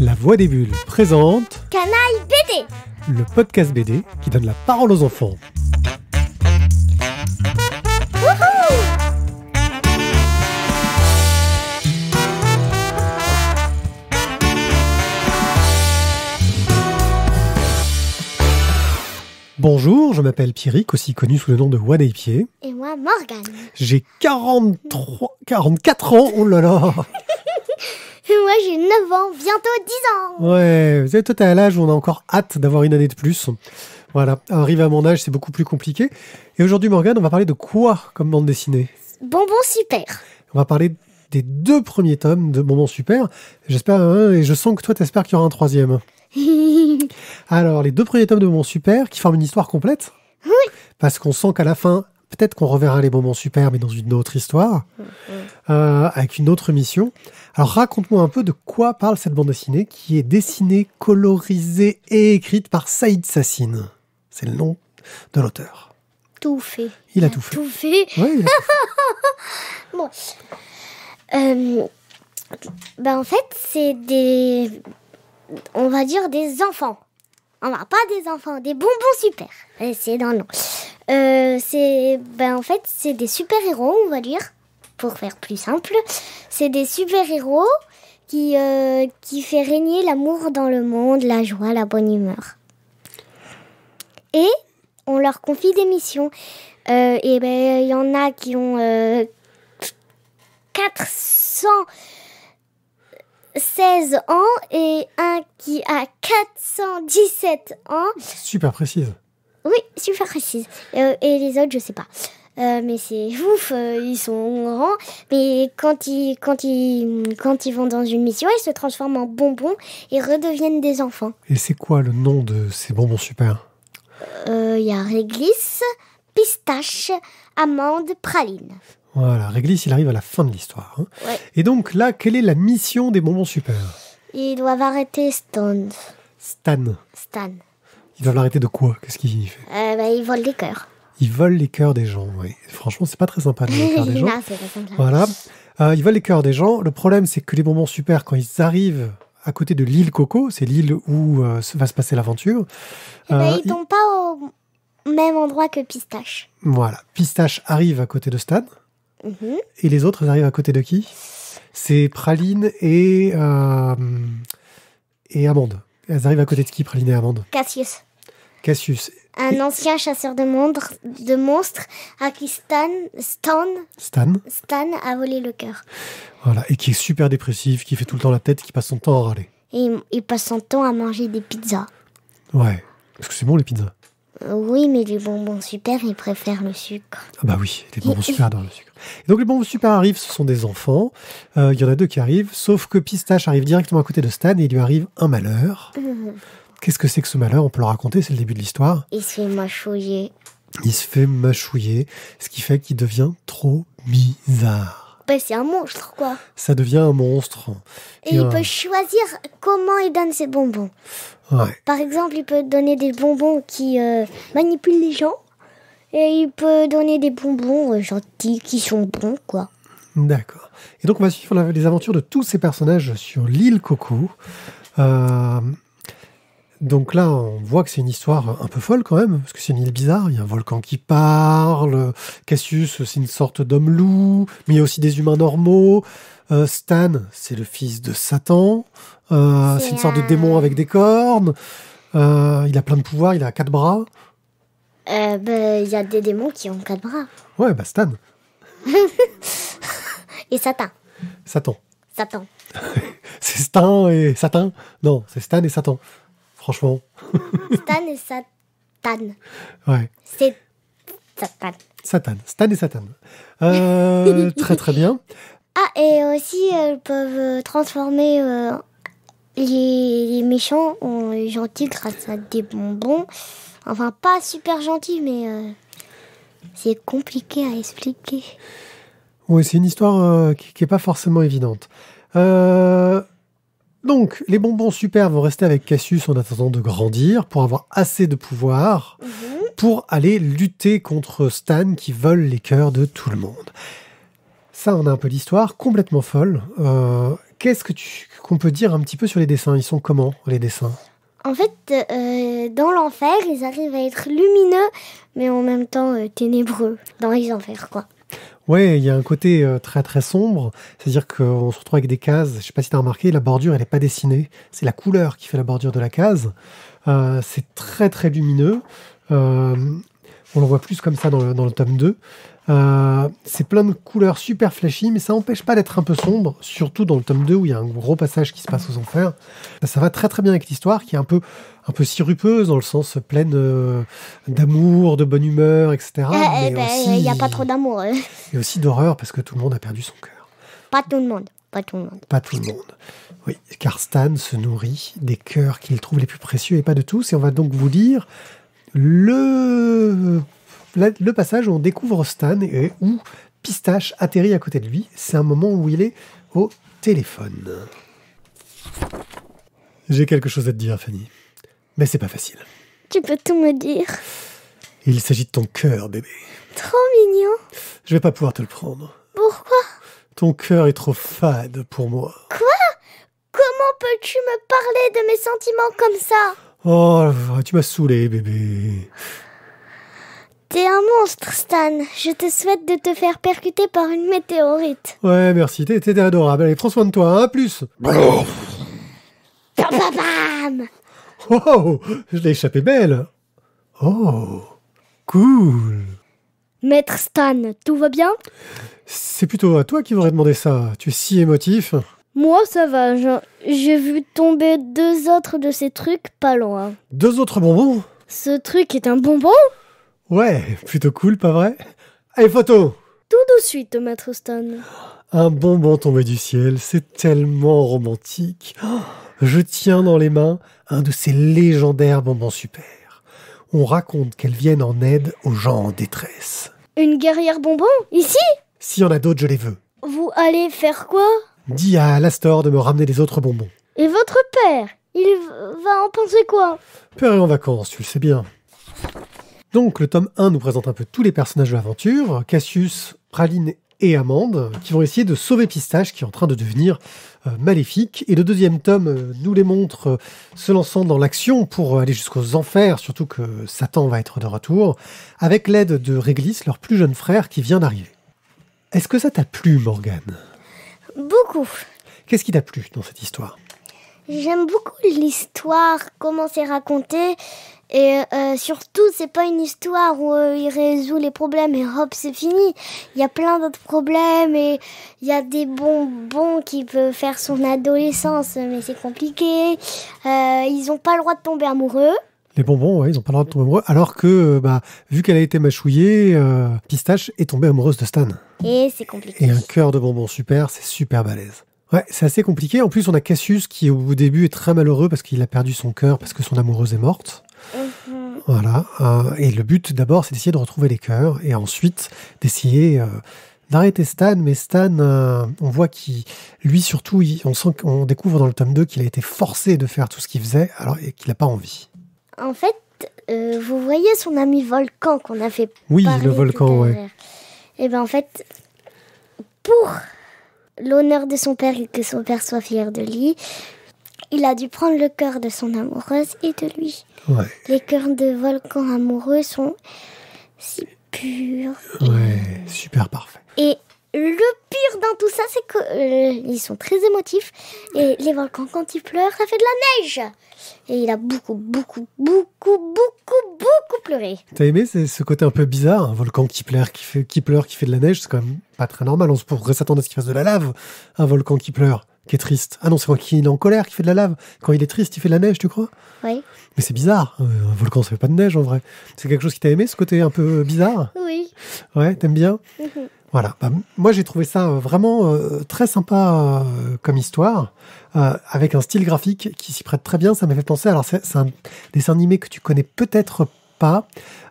La Voix des Bulles présente Canaille BD, le podcast BD qui donne la parole aux enfants. Bonjour, je m'appelle Pierrick, aussi connu sous le nom de Pied. Et moi, Morgane. J'ai 43, 44 ans, oh là là Moi, j'ai 9 ans, bientôt 10 ans. Ouais, vous êtes à l'âge où on a encore hâte d'avoir une année de plus. Voilà, arriver à mon âge, c'est beaucoup plus compliqué. Et aujourd'hui, Morgane, on va parler de quoi comme bande dessinée Bonbon Super. On va parler des deux premiers tomes de Bonbon Super. J'espère, et je sens que toi, t'espères qu'il y aura un troisième. Alors, les deux premiers tomes de Bonbon Super qui forment une histoire complète. Oui. Parce qu'on sent qu'à la fin, Peut-être qu'on reverra les bonbons super, mais dans une autre histoire, mm-hmm. euh, avec une autre mission. Alors raconte-moi un peu de quoi parle cette bande dessinée qui est dessinée, colorisée et écrite par Saïd Sassine. C'est le nom de l'auteur. Tout fait. Il a, tout fait. Tout fait. bon. bah en fait, c'est des. On va dire des enfants. On va pas des enfants, des bonbons super. C'est dans le nom. Euh, c'est, ben, en fait, c'est des super-héros, on va dire, pour faire plus simple. C'est des super-héros qui, font euh, qui fait régner l'amour dans le monde, la joie, la bonne humeur. Et on leur confie des missions. Euh, et ben, il y en a qui ont 400 16 ans et un qui a 417 ans. Super précise. Oui, super précise. Euh, et les autres, je sais pas. Euh, mais c'est ouf, euh, ils sont grands. Mais quand ils, quand, ils, quand ils vont dans une mission, ils se transforment en bonbons et redeviennent des enfants. Et c'est quoi le nom de ces bonbons super Il y a réglisse, pistache, amande, praline. Voilà, réglisse, il arrive à la fin de l'histoire. Hein. Et donc là, quelle est la mission des bonbons super Ils doivent arrêter Stan. Stan. Stan. Ils doivent l'arrêter de quoi Qu'est-ce qu'ils fait euh, bah, Ils volent des cœurs. Ils volent les cœurs des gens, oui. Franchement, c'est pas très sympa de voler les cœurs des gens. Voilà. Euh, ils volent les cœurs des gens. Le problème, c'est que les bonbons super, quand ils arrivent à côté de l'île Coco, c'est l'île où euh, va se passer l'aventure. Eh ben, euh, ils ne tombent pas au même endroit que Pistache. Voilà. Pistache arrive à côté de Stan. Mm-hmm. Et les autres, arrivent à côté de qui C'est Praline et, euh, et Amande. Elles arrivent à côté de qui, Praline et Amande Cassius. Cassius. Un ancien chasseur de, de monstres à qui Stan, Stan, Stan. Stan a volé le cœur. Voilà, et qui est super dépressif, qui fait tout le temps la tête, qui passe son temps à râler. Et il passe son temps à manger des pizzas. Ouais. Parce que c'est bon les pizzas. Euh, oui, mais les bonbons super, ils préfèrent le sucre. Ah bah oui, les bonbons super adorent le sucre. donc les bonbons super arrivent, ce sont des enfants. Euh, il y en a deux qui arrivent, sauf que Pistache arrive directement à côté de Stan et il lui arrive un malheur. Qu'est-ce que c'est que ce malheur On peut le raconter, c'est le début de l'histoire. Il se fait mâchouiller. Il se fait mâchouiller, ce qui fait qu'il devient trop bizarre. Bah, c'est un monstre, quoi. Ça devient un monstre. Et, il peut choisir comment il donne ses bonbons. Ouais. Par exemple, il peut donner des bonbons qui euh, manipulent les gens. Et il peut donner des bonbons euh, gentils qui sont bons, quoi. D'accord. Et donc, on va suivre les aventures de tous ces personnages sur l'île Coco. Euh, donc là, on voit que c'est une histoire un peu folle quand même, parce que c'est une île bizarre, il y a un volcan qui parle, Cassius, c'est une sorte d'homme-loup, mais il y a aussi des humains normaux, euh, Stan, c'est le fils de Satan, euh, c'est une sorte de démon avec des cornes, euh, il a plein de pouvoirs, il a quatre bras. Bah, il y a des démons qui ont quatre bras. Ouais, bah Stan. et Satan. Satan. Satan. c'est Stan et Satan Non, c'est Stan et Satan franchement. Stan et Satan. Ouais. C'est Satan. Satan. Stan et Satan. Euh, très très bien. Ah, et aussi, elles peuvent euh, transformer euh, les, méchants en gentils grâce à des bonbons. Enfin, pas super gentils, mais c'est compliqué à expliquer. Oui, c'est une histoire qui n'est pas forcément évidente. Euh, donc, les bonbons super vont rester avec Cassius en attendant de grandir pour avoir assez de pouvoir mhm. pour aller lutter contre Stan qui vole les cœurs de tout le monde. Ça, on a un peu l'histoire complètement folle. Euh, qu'est-ce que tu qu'on peut dire un petit peu sur les dessins Ils sont comment les dessins En fait, euh, dans l'enfer, ils arrivent à être lumineux, mais en même temps euh, ténébreux dans les enfers, quoi. Ouais, il y a un côté euh, très très sombre, c'est-à-dire qu'on se retrouve avec des cases, je sais pas si tu as remarqué, la bordure elle n'est pas dessinée, c'est la couleur qui fait la bordure de la case, euh, c'est très très lumineux, euh, on le voit plus comme ça dans le, dans le tome 2, euh, c'est plein de couleurs super flashy, mais ça n'empêche pas d'être un peu sombre, surtout dans le tome 2 où il y a un gros passage qui se passe aux enfers. Ça va très très bien avec l'histoire qui est un peu, un peu sirupeuse dans le sens pleine euh, d'amour, de bonne humeur, etc. Eh, eh, ben, il y a pas trop d'amour. Hein. Et aussi d'horreur parce que tout le monde a perdu son cœur. Pas tout le monde. Pas tout le monde. Pas tout le monde. Oui, car Stan se nourrit des cœurs qu'il trouve les plus précieux et pas de tous. Et on va donc vous dire le le passage où on découvre Stan et où Pistache atterrit à côté de lui. C'est un moment où il est au téléphone. J'ai quelque chose à te dire, Fanny. Mais c'est pas facile. Tu peux tout me dire. Il s'agit de ton cœur, bébé. Trop mignon. Je vais pas pouvoir te le prendre. Pourquoi Ton cœur est trop fade pour moi. Quoi Comment peux-tu me parler de mes sentiments comme ça Oh, tu m'as saoulé, bébé. T'es un monstre, Stan. Je te souhaite de te faire percuter par une météorite. Ouais, merci. T'es adorable. Allez, prends soin de toi. À hein. plus. Bam, bam, bam. Oh, je l'ai échappé belle. Oh, cool. Maître Stan, tout va bien C'est plutôt à toi qui m'aurais demandé ça. Tu es si émotif. Moi, ça va. J'ai vu tomber deux autres de ces trucs pas loin. Deux autres bonbons Ce truc est un bonbon Ouais, plutôt cool, pas vrai Allez, photo Tout de suite, Maître Stone. Un bonbon tombé du ciel, c'est tellement romantique. Oh, je tiens dans les mains un de ces légendaires bonbons super. On raconte qu'elles viennent en aide aux gens en détresse. Une guerrière bonbon Ici S'il y en a d'autres, je les veux. Vous allez faire quoi Dis à Alastor de me ramener les autres bonbons. Et votre père Il va en penser quoi Père est en vacances, tu le sais bien. Donc le tome 1 nous présente un peu tous les personnages de l'aventure, Cassius, Praline et Amande, qui vont essayer de sauver Pistache, qui est en train de devenir euh, maléfique. Et le deuxième tome euh, nous les montre euh, se lançant dans l'action pour aller jusqu'aux enfers, surtout que Satan va être de retour, avec l'aide de Réglis, leur plus jeune frère, qui vient d'arriver. Est-ce que ça t'a plu, Morgane Beaucoup. Qu'est-ce qui t'a plu dans cette histoire J'aime beaucoup l'histoire, comment c'est raconté, et euh, surtout, c'est pas une histoire où euh, il résout les problèmes et hop, c'est fini. Il y a plein d'autres problèmes et il y a des bonbons qui peuvent faire son adolescence, mais c'est compliqué. Euh, ils ont pas le droit de tomber amoureux. Les bonbons, ouais, ils n'ont pas le droit de tomber amoureux. Alors que, euh, bah, vu qu'elle a été mâchouillée, Pistache est tombée amoureuse de Stan. Et c'est compliqué. Et un cœur de bonbons super, c'est super balèze. Ouais, c'est assez compliqué. En plus, on a Cassius qui, au début, est très malheureux parce qu'il a perdu son cœur, parce que son amoureuse est morte. Mhm. Voilà. Euh, et le but d'abord, c'est d'essayer de retrouver les cœurs et ensuite d'essayer euh, d'arrêter Stan. Mais Stan, euh, on voit qu'il, lui surtout, on, sent, découvre dans le tome 2 qu'il a été forcé de faire tout ce qu'il faisait alors, et qu'il n'a pas envie. En fait, vous voyez son ami volcan qu'on a fait. Oui, le volcan, ouais. Et eh bien en fait, pour l'honneur de son père et que son père soit fier de lui, il a dû prendre le cœur de son amoureuse et de lui. Ouais. Les cœurs de volcans amoureux sont si purs. Ouais, super parfait. Et le pire dans tout ça, c'est qu'ils euh, sont très émotifs. Et les volcans, quand ils pleurent, ça fait de la neige. Et il a beaucoup, beaucoup, beaucoup, beaucoup, beaucoup pleuré. T'as aimé ce côté un peu bizarre, un volcan qui pleure, qui, fait, qui pleure, qui fait de la neige C'est quand même pas très normal. On pourrait s'attendre à ce qu'il fasse de la lave, un volcan qui pleure qui est triste. Ah non, c'est quand il est en colère qui fait de la lave. Quand il est triste, il fait de la neige, tu crois Oui. Mais c'est bizarre. Euh, un volcan, ça fait pas de neige en vrai. C'est quelque chose qui t'a aimé, ce côté un peu euh, bizarre Oui. Ouais, t'aimes bien mhm. Voilà. Bah, moi, j'ai trouvé ça euh, vraiment très sympa comme histoire, avec un style graphique qui s'y prête très bien. Ça m'a fait penser. Alors, c'est un dessin animé que tu connais peut-être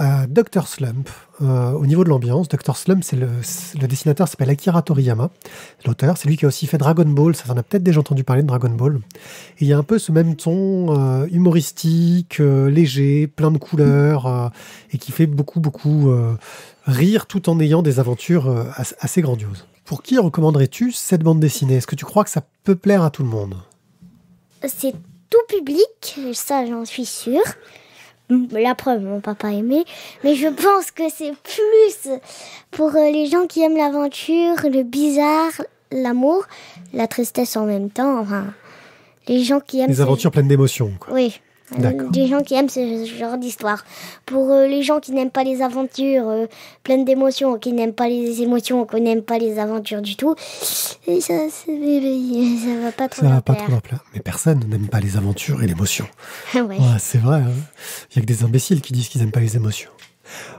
euh, Dr. Slump. Euh, au niveau de l'ambiance, Dr. Slump, c'est le, dessinateur s'appelle Akira Toriyama, l'auteur. C'est lui qui a aussi fait Dragon Ball. Ça, en a peut-être déjà entendu parler de Dragon Ball. il y a un peu ce même ton euh, humoristique, léger, plein de couleurs, et qui fait beaucoup, beaucoup rire tout en ayant des aventures assez grandioses. Pour qui recommanderais-tu cette bande dessinée Est-ce que tu crois que ça peut plaire à tout le monde C'est tout public, ça j'en suis sûr. La preuve, mon papa aimait. Mais je pense que c'est plus pour euh, les gens qui aiment l'aventure, le bizarre, l'amour, la tristesse en même temps. Enfin, les gens qui aiment. Les aventures pleines d'émotions. Oui des gens qui aiment ce genre d'histoire. Pour euh, les gens qui n'aiment pas les aventures euh, pleines d'émotions, qui n'aiment pas les émotions, qui n'aiment pas les aventures du tout, et ça, ça va pas trop. Ça va pas trop Mais personne n'aime pas les aventures et l'émotion. c'est vrai. Il hein. y a que des imbéciles qui disent qu'ils n'aiment pas les émotions.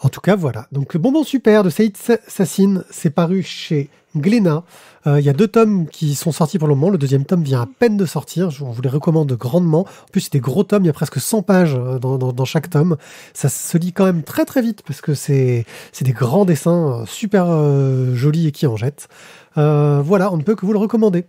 En tout cas, voilà. Donc, le bonbon super de Saïd Sassine, c'est paru chez Glénat. Euh, il y a deux tomes qui sont sortis pour le moment. Le deuxième tome vient à peine de sortir. Je vous les recommande grandement. En plus, c'est des gros tomes. Il y a presque 100 pages euh, dans, chaque tome. Ça se lit quand même très très vite parce que c'est des grands dessins euh, super jolis et qui en jettent. voilà, on ne peut que vous le recommander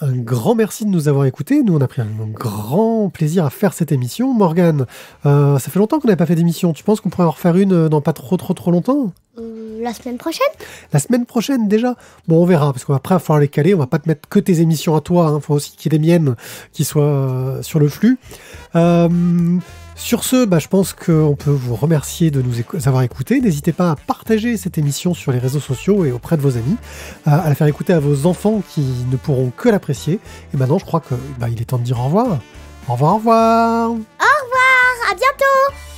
un grand merci de nous avoir écoutés. Nous, on a pris un grand plaisir à faire cette émission. Morgan, euh, ça fait longtemps qu'on n'avait pas fait d'émission. Tu penses qu'on pourrait en refaire une euh, dans pas trop, trop, trop longtemps euh, La semaine prochaine La semaine prochaine, déjà Bon, on verra, parce qu'après, il va falloir les caler. On va pas te mettre que tes émissions à toi. Il hein. faut aussi qu'il y ait des miennes qui soient sur le flux. Sur ce, bah, je pense qu'on peut vous remercier de nous avoir écoutés. N'hésitez pas à partager cette émission sur les réseaux sociaux et auprès de vos amis, à, la faire écouter à vos enfants qui ne pourront que l'apprécier. Et maintenant, bah je crois que bah, il est temps de dire au revoir. Au revoir, au revoir. Au revoir, à bientôt.